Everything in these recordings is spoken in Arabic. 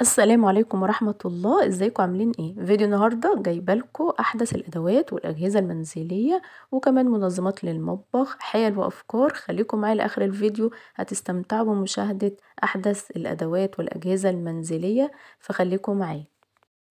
السلام عليكم ورحمة الله ازيكم عاملين ايه فيديو النهاردة لكم احدث الادوات والاجهزة المنزلية وكمان منظمات للمطبخ حيل وافكار خليكم معايا لاخر الفيديو هتستمتعوا بمشاهدة احدث الادوات والاجهزة المنزلية فخليكم معايا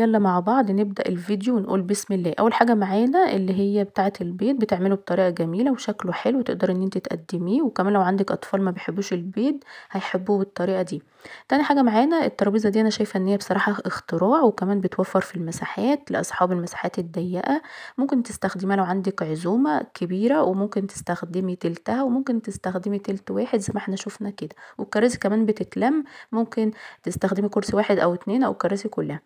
يلا مع بعض نبدأ الفيديو ونقول بسم الله اول حاجة معانا اللي هي بتاعة البيض بتعمله بطريقة جميلة وشكله حلو تقدري ان انت تقدميه وكمان لو عندك اطفال ما بيحبوش البيض هيحبوه بالطريقة دي تاني حاجة معانا الترابيزة دي انا شايفة ان هي بصراحة اختراع وكمان بتوفر في المساحات لاصحاب المساحات الضيقة ممكن تستخدميها لو عندك عزومة كبيرة وممكن تستخدمي تلتها وممكن تستخدمي تلت واحد زي ما احنا شفنا كده والكراسي كمان بتتلم ممكن تستخدمي كرسي واحد او اتنين او الكراسي كلها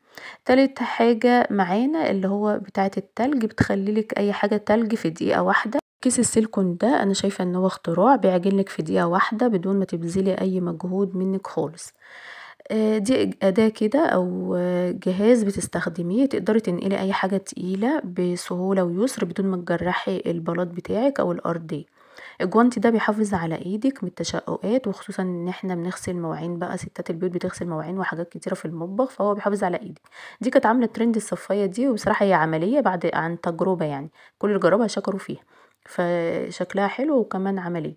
تالت حاجة معانا اللي هو بتاعة التلج بتخليلك أي حاجة تلج في دقيقة واحدة كيس السيلكون ده أنا شايفة إن هو اختراع بيعجنلك في دقيقة واحدة بدون ما تبذلي أي مجهود منك خالص آه، دي أداة كده أو جهاز بتستخدميه تقدري تنقلي أي حاجة تقيلة بسهولة ويسر بدون ما تجرحي البلاط بتاعك أو الأرضية الجوانتي ده بيحافظ على ايدك من التشققات وخصوصا ان احنا بنغسل مواعين بقى ستات البيوت بتغسل مواعين وحاجات كتيره في المطبخ فهو بيحافظ على ايدك دي كانت عامله ترند الصفايه دي وبصراحه هي عمليه بعد عن تجربه يعني كل اللي جربها شكروا فيها فشكلها حلو وكمان عملي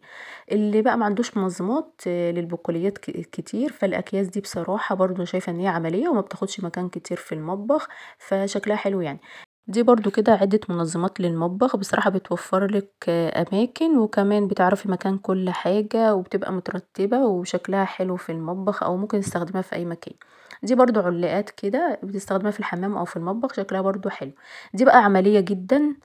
اللي بقى ما عندوش منظمات آه، للبقوليات كتير فالاكياس دي بصراحه برضو شايفه ان هي عمليه وما بتاخدش مكان كتير في المطبخ فشكلها حلو يعني دي برضو كده عدة منظمات للمطبخ بصراحة بتوفرلك أماكن وكمان بتعرفي مكان كل حاجة وبتبقى مترتبة وشكلها حلو في المطبخ او ممكن تستخدمها في اي مكان. دي برضو علاقات كده بتستخدمها في الحمام او في المطبخ شكلها برضو حلو. دي بقى عملية جدا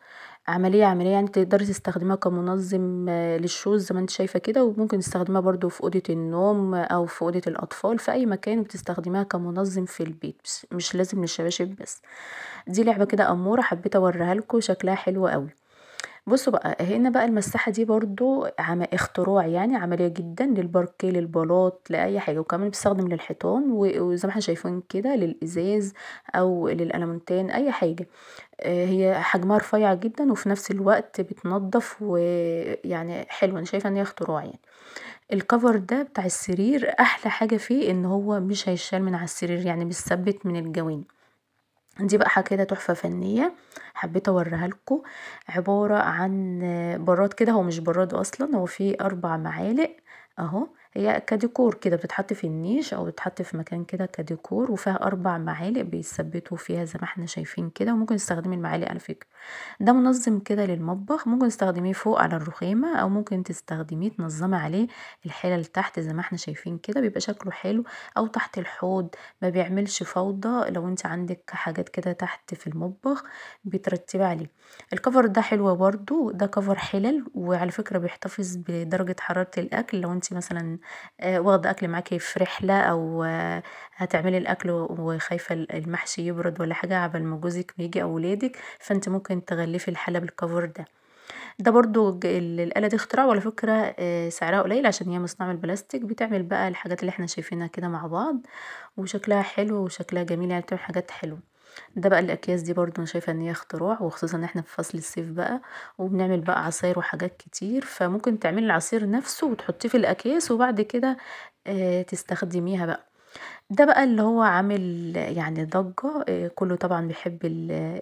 عملية عملية يعني تقدري تستخدميها كمنظم آه، للشوز زي ما انت شايفة كده وممكن تستخدميها برضو في اوضة النوم آه، او في اوضة الاطفال في اي مكان بتستخدميها كمنظم في البيت مش لازم للشباشب بس دي لعبة كده امورة حبيت اوريها لكم شكلها حلو قوي بصوا بقى هنا بقى المساحه دي برضو عم اختراع يعني عمليه جدا للبركي للبلاط لاي حاجه وكمان بتستخدم للحيطان وزي ما احنا شايفين كده للازاز او للالمونتان اي حاجه آه، هي حجمها رفيع جدا وفي نفس الوقت بتنظف ويعني حلوه انا شايفه ان هي اختراع يعني الكفر ده بتاع السرير احلى حاجه فيه ان هو مش هيشال من على السرير يعني بيثبت من الجوانب دي بقى كده تحفه فنيه حبيت اوريها لكم عباره عن براد كده هو مش براد اصلا هو فيه اربع معالق اهو هي كديكور كده بتتحط في النيش او بتتحط في مكان كده كديكور وفيها اربع معالق بيثبتوا فيها زي ما احنا شايفين كده وممكن تستخدمي المعالق على فكره ده منظم كده للمطبخ ممكن تستخدميه فوق على الرخامه او ممكن تستخدميه تنظمي عليه الحلل تحت زي ما احنا شايفين كده بيبقى شكله حلو او تحت الحوض ما بيعملش فوضى لو انت عندك حاجات كده تحت في المطبخ بترتبي عليه الكفر ده حلو برضو ده كفر حلل وعلى فكره بيحتفظ بدرجه حراره الاكل لو انت مثلا آه، واخدة أكل معاكي في رحلة أو آه، هتعملي الأكل وخايفة المحشي يبرد ولا حاجة عبال ما جوزك بيجي أو ولادك فانت ممكن تغلفي الحلة بالكفر ده ده برضو الآلة دي اختراع ولا فكرة آه، سعرها قليل عشان هي مصنع من البلاستيك بتعمل بقى الحاجات اللي احنا شايفينها كده مع بعض وشكلها حلو وشكلها جميل يعني بتعمل حاجات حلوة ده بقى الاكياس دي برضو انا شايفه ان هي اختراع وخصوصا ان احنا في فصل الصيف بقى وبنعمل بقى عصاير وحاجات كتير فممكن تعملي العصير نفسه وتحطيه في الاكياس وبعد كده آه، تستخدميها بقى ده بقى اللي هو عامل يعني ضجة آه، كله طبعا بيحب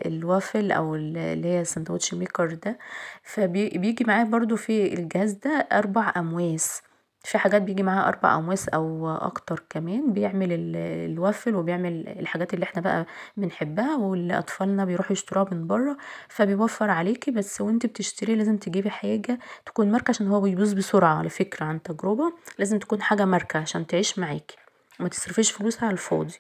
الوافل او اللي هي السندوتش ميكر ده فبيجي معاه برضو في الجهاز ده اربع امواس في حاجات بيجي معاها اربع اموس او اكتر كمان بيعمل الوافل وبيعمل الحاجات اللي احنا بقى بنحبها والاطفالنا اطفالنا بيروحوا يشتروها من بره فبيوفر عليكي بس وانت بتشتري لازم تجيبي حاجه تكون ماركه عشان هو بيبوظ بسرعه على فكره عن تجربه لازم تكون حاجه ماركه عشان تعيش معاكي ما تصرفيش فلوسها على الفاضي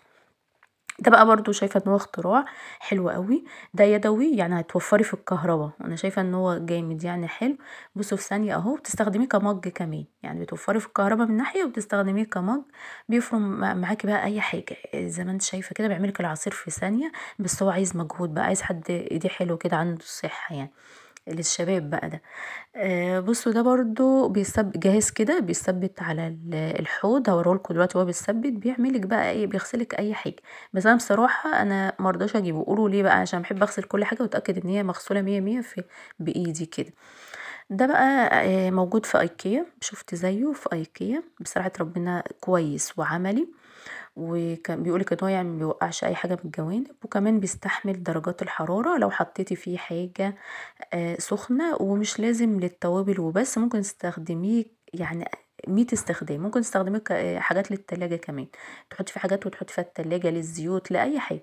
ده بقى برضو شايفه ان هو اختراع حلو قوي ده يدوي يعني هتوفري في الكهرباء انا شايفه ان هو جامد يعني حلو بصوا في ثانيه اهو بتستخدميه كمج كمان يعني بتوفري في الكهرباء من ناحيه وبتستخدميه كمج بيفرم معاكي بقى اي حاجه زي ما انت شايفه كده بيعملك العصير في ثانيه بس هو عايز مجهود بقى عايز حد ايديه حلو كده عنده الصحه يعني للشباب بقى ده آه، بصوا ده برضو بيسب جاهز كده بيثبت على الحوض هوريهولكوا دلوقتي هو بيثبت بيعملك بقى ايه بيغسلك اي حاجه بس انا بصراحه انا مرضاش اجيبه قولوا ليه بقى عشان بحب اغسل كل حاجه واتاكد ان هي مغسوله مية مية في بايدي كده ده بقى آه، موجود في ايكيا شفت زيه في ايكيا بصراحه ربنا كويس وعملي وكان بيقولك ان هو يعني بيوقعش اي حاجه من الجوانب وكمان بيستحمل درجات الحراره لو حطيتي فيه حاجه آه، سخنه ومش لازم للتوابل وبس ممكن تستخدميه يعني مية استخدام ممكن تستخدميه آه، حاجات للتلاجة كمان تحطي فيه حاجات وتحطي فيها التلاجة للزيوت لأي حاجة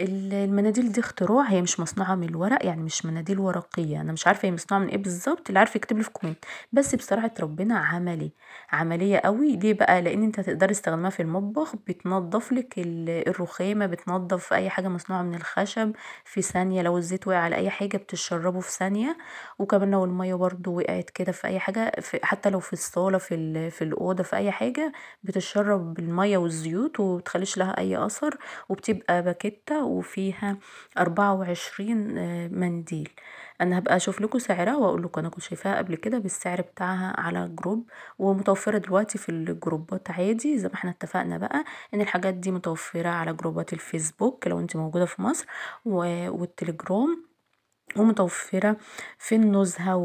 المناديل دي اختراع هي مش مصنوعه من الورق يعني مش مناديل ورقيه انا مش عارفه هي مصنوعه من ايه بالظبط اللي عارف يكتب لي في كومنت بس بصراحه ربنا عملي عمليه قوي ليه بقى لان انت تقدر تستخدمها في المطبخ بتنظف لك الرخامه بتنضف اي حاجه مصنوعه من الخشب في ثانيه لو الزيت وقع على اي حاجه بتشربه في ثانيه وكمان لو الميه برده وقعت كده في اي حاجه في حتى لو في الصاله في في الاوضه في اي حاجه بتشرب الميه والزيوت ومبتخليش لها اي اثر وبتبقى باكيته وفيها أربعة آه، منديل انا هبقى اشوف لكم سعرها واقول لكم انا كنت شايفاها قبل كده بالسعر بتاعها على جروب ومتوفره دلوقتي في الجروبات عادي زي ما احنا اتفقنا بقى ان الحاجات دي متوفره على جروبات الفيسبوك لو انت موجوده في مصر والتليجرام ومتوفرة في النزهة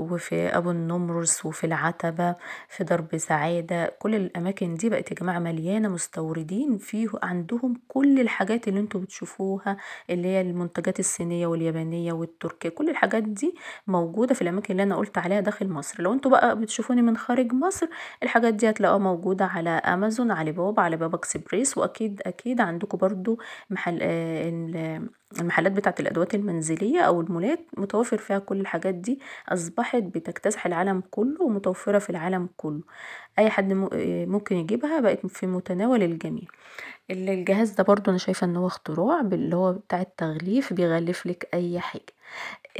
وفي أبو النمرس وفي العتبة في درب سعادة كل الأماكن دي بقت يا جماعة مليانة مستوردين فيه عندهم كل الحاجات اللي انتوا بتشوفوها اللي هي المنتجات الصينية واليابانية والتركية كل الحاجات دي موجودة في الأماكن اللي أنا قلت عليها داخل مصر لو انتوا بقى بتشوفوني من خارج مصر الحاجات دي هتلاقوها موجودة على أمازون علي بابا علي بابا اكسبريس وأكيد أكيد عندكم برضو محل آه، المحلات بتاعة الأدوات المنزلية أو المولات متوفر فيها كل الحاجات دي أصبحت بتكتسح العالم كله ومتوفرة في العالم كله أي حد آه، ممكن يجيبها بقت في متناول الجميع الجهاز ده برضو أنا شايفة إن هو اختراع اللي هو بتاع التغليف بيغلف لك أي حاجة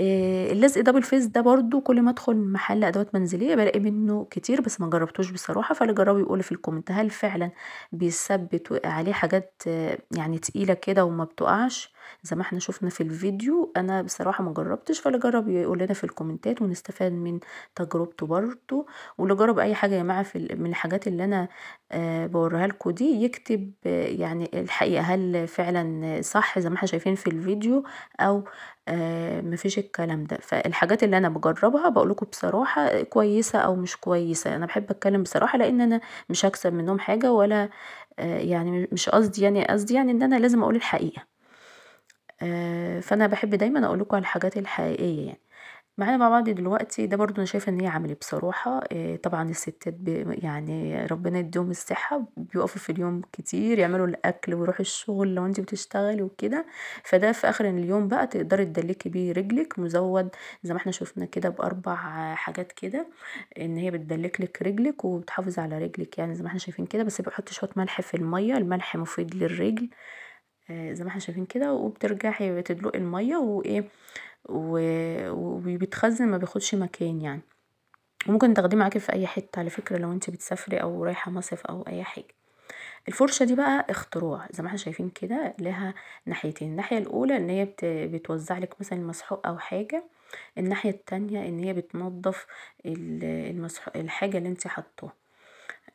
آه، اللزق دبل فيس ده برضو كل ما ادخل محل ادوات منزليه بلاقي منه كتير بس ما جربتوش بصراحه فاللي جربه يقول في الكومنت هل فعلا بيثبت عليه حاجات آه، يعني تقيله كده وما بتقعش زي ما احنا شفنا في الفيديو انا بصراحه ما جربتش فاللي جرب يقول لنا في الكومنتات ونستفاد من تجربته برضه واللي جرب اي حاجه يا جماعه في من الحاجات اللي انا آه، بوريها لكم دي يكتب يعني الحقيقه هل فعلا صح زي ما احنا شايفين في الفيديو او آه، ما مفيش الكلام ده فالحاجات اللي انا بجربها بقول لكم بصراحه كويسه او مش كويسه انا بحب اتكلم بصراحه لان انا مش هكسب منهم حاجه ولا آه، يعني مش قصدي يعني قصدي يعني ان انا لازم اقول الحقيقه آه، فانا بحب دايما اقول لكم على الحاجات الحقيقيه يعني معانا مع بعض دلوقتي ده برضو انا شايفه ان هي عملي بصراحه آه، طبعا الستات يعني ربنا يديهم الصحه بيقفوا في اليوم كتير يعملوا الاكل ويروحوا الشغل لو انت بتشتغلي وكده فده في اخر اليوم بقى تقدري تدلكي بيه رجلك مزود زي ما احنا شفنا كده باربع حاجات كده ان هي بتدلك لك رجلك وبتحافظ على رجلك يعني زي ما احنا شايفين كده بس بحط شويه ملح في الميه الملح مفيد للرجل آه، زي ما احنا شايفين كده وبترجعي تدلقي الميه وايه وبيتخزن ما بياخدش مكان يعني وممكن تاخديه معاكي في اي حته على فكره لو انت بتسافري او رايحه مصيف او اي حاجه الفرشه دي بقى اختراع زي ما احنا شايفين كده لها ناحيتين الناحيه الاولى ان هي بتوزع لك مثلا مسحوق او حاجه الناحيه التانية ان هي بتنظف الحاجه اللي انت حطاها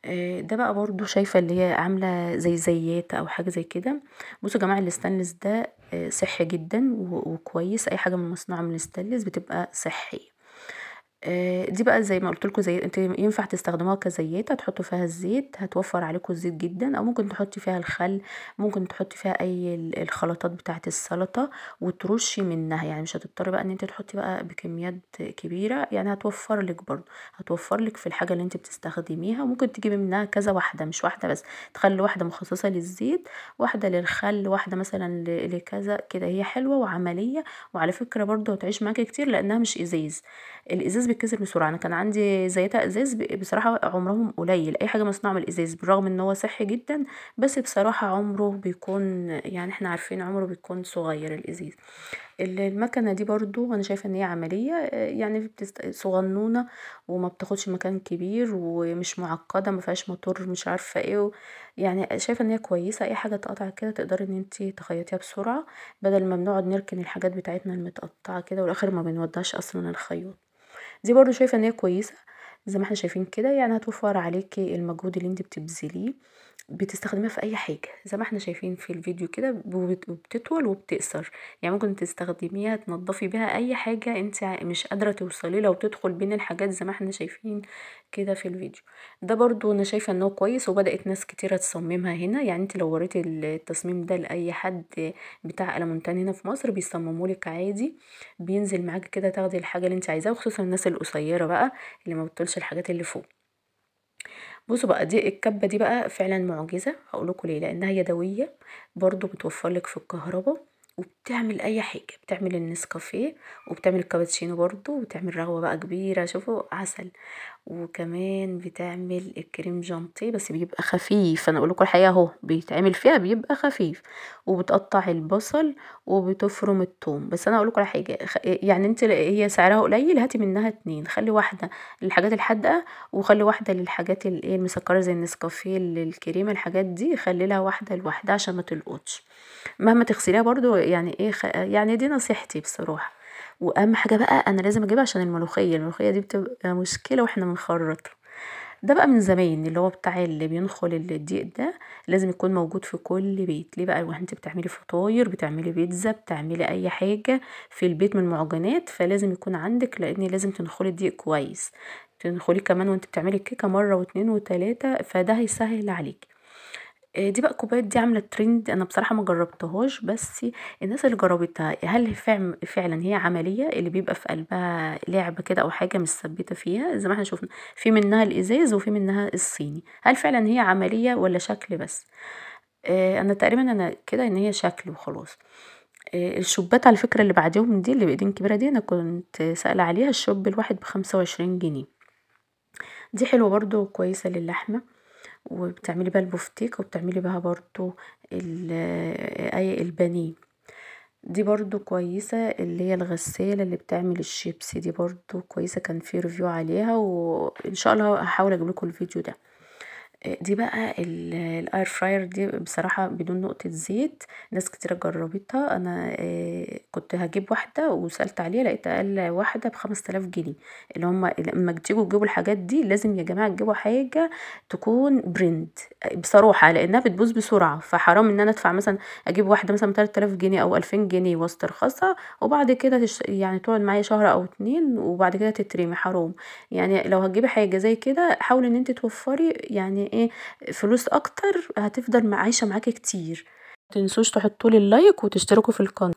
آه، ده بقى برضو شايفة اللي هي عاملة زي زيات او حاجة زي كده بصوا يا جماعة الستانلس ده آه، صحي جدا وكويس اي حاجة من مصنوعة من الستانلس بتبقى صحية آه، دي بقى زي ما قلت لكم زي انت ينفع تستخدموها كزيت هتحطوا فيها الزيت هتوفر عليكم الزيت جدا او ممكن تحطي فيها الخل ممكن تحطي فيها اي الخلطات بتاعه السلطه وترشي منها يعني مش هتضطري بقى ان انت تحطي بقى بكميات كبيره يعني هتوفر لك برضه هتوفر لك في الحاجه اللي انت بتستخدميها وممكن تجيبي منها كذا واحده مش واحده بس تخلي واحده مخصصه للزيت واحده للخل واحده مثلا لكذا كده هي حلوه وعمليه وعلى فكره برضه هتعيش معاكي كتير لانها مش ازاز الازاز بيتكسر بسرعه انا كان عندي زيتها ازاز بصراحه عمرهم قليل اي حاجه مصنوعه من الازاز بالرغم ان هو صحي جدا بس بصراحه عمره بيكون يعني احنا عارفين عمره بيكون صغير الازاز المكنه دي برضو انا شايفه ان هي عمليه يعني بتست... صغنونه وما بتاخدش مكان كبير ومش معقده ما فيهاش موتور مش عارفه ايه و... يعني شايفه ان هي كويسه اي حاجه تقطع كده تقدري ان انت تخيطيها بسرعه بدل ما بنقعد نركن الحاجات بتاعتنا المتقطعه كده والاخر ما بنودهاش اصلا الخيوط دي برضو شايفة ان هي كويسة زي ما احنا شايفين كده يعني هتوفر عليكي المجهود اللي انت بتبذليه بتستخدميها في اي حاجه زي ما احنا شايفين في الفيديو كده بتطول وبتقصر يعني ممكن تستخدميها تنضفي بيها اي حاجه انت مش قادره توصلي لها وتدخل بين الحاجات زي ما احنا شايفين كده في الفيديو ده برضو انا شايفه ان هو كويس وبدات ناس كتيره تصممها هنا يعني انت لو وريتي التصميم ده لاي حد بتاع المونتان هنا في مصر بيصمموا لك عادي بينزل معاك كده تاخدي الحاجه اللي انت عايزاها وخصوصا الناس القصيره بقى اللي ما بتطولش نفس الحاجات اللي فوق بصوا بقى دي الكبة دي بقى فعلا معجزة هقول لكم ليه لأنها يدوية برضو بتوفر لك في الكهرباء وبتعمل أي حاجة بتعمل النسكافيه وبتعمل الكابتشينو برضو وبتعمل رغوة بقى كبيرة شوفوا عسل وكمان بتعمل الكريم جانتيه بس بيبقى خفيف انا لكم الحقيقه اهو بيتعمل فيها بيبقى خفيف وبتقطع البصل وبتفرم الثوم بس انا اقول لكم حاجه يعني انت هي سعرها قليل هاتي منها اتنين خلي واحده للحاجات الحادقه وخلي واحده للحاجات الايه المسكره زي النسكافيه للكريمه الحاجات دي خلي لها واحده لوحدها عشان ما تلقطش مهما تغسليها برضو يعني ايه خ... يعني دي نصيحتي بصراحه واهم حاجه بقى انا لازم اجيبها عشان الملوخيه الملوخيه دي بتبقى مشكله واحنا بنخرطها ده بقى من زمان اللي هو بتاع اللي بينخل الضيق ده لازم يكون موجود في كل بيت ليه بقى وانت بتعملي فطاير بتعملي بيتزا بتعملي اي حاجه في البيت من معجنات فلازم يكون عندك لان لازم تنخلي الضيق كويس تنخليه كمان وانت بتعملي الكيكه مره واتنين وتلاته فده هيسهل عليكي آه، دي بقى كوبايات دي عامله ترند انا بصراحه ما جربتهاش بس الناس اللي جربتها هل فعلا هي عمليه اللي بيبقى في قلبها لعب كده او حاجه مثبته فيها زي ما احنا شفنا في منها الازاز وفي منها الصيني هل فعلا هي عمليه ولا شكل بس آه، انا تقريبا انا كده ان هي شكل وخلاص آه، الشبات على فكره اللي بعديهم دي اللي بايدين كبيره دي انا كنت سأله عليها الشوب الواحد بخمسة وعشرين جنيه دي حلوه برضو كويسه للحمه وبتعملي بقى البفتيك وبتعملي بها برضو آه، اي البانيه دي برضو كويسة اللي هي الغسالة اللي بتعمل الشيبسي دي برضو كويسة كان في ريفيو عليها وان شاء الله هحاول اجيب لكم الفيديو ده دي بقى الاير فراير دي بصراحه بدون نقطه زيت ناس كتير جربتها انا آه، كنت هجيب واحده وسالت عليها لقيت اقل واحده ب 5000 جنيه اللي هم لما تيجوا تجيبوا الحاجات دي لازم يا جماعه تجيبوا حاجه تكون برند آه، بصراحه لانها بتبوظ بسرعه فحرام ان انا ادفع مثلا اجيب واحده مثلا 3000 جنيه او 2000 جنيه واسترخصها وبعد كده تش... يعني تقعد معايا شهر او اتنين وبعد كده تترمي حرام يعني لو هتجيبي حاجه زي كده حاولي ان انت توفري يعني ايه فلوس اكتر هتفضل عايشه معاكي كتير تنسوش تحطولي اللايك وتشتركوا في القناه